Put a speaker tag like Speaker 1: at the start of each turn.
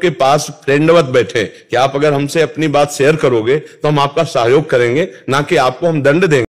Speaker 1: के पास फ्रेंडवत बैठे कि आप अगर हमसे अपनी बात शेयर करोगे तो हम आपका सहयोग
Speaker 2: करेंगे ना कि आपको हम दंड देंगे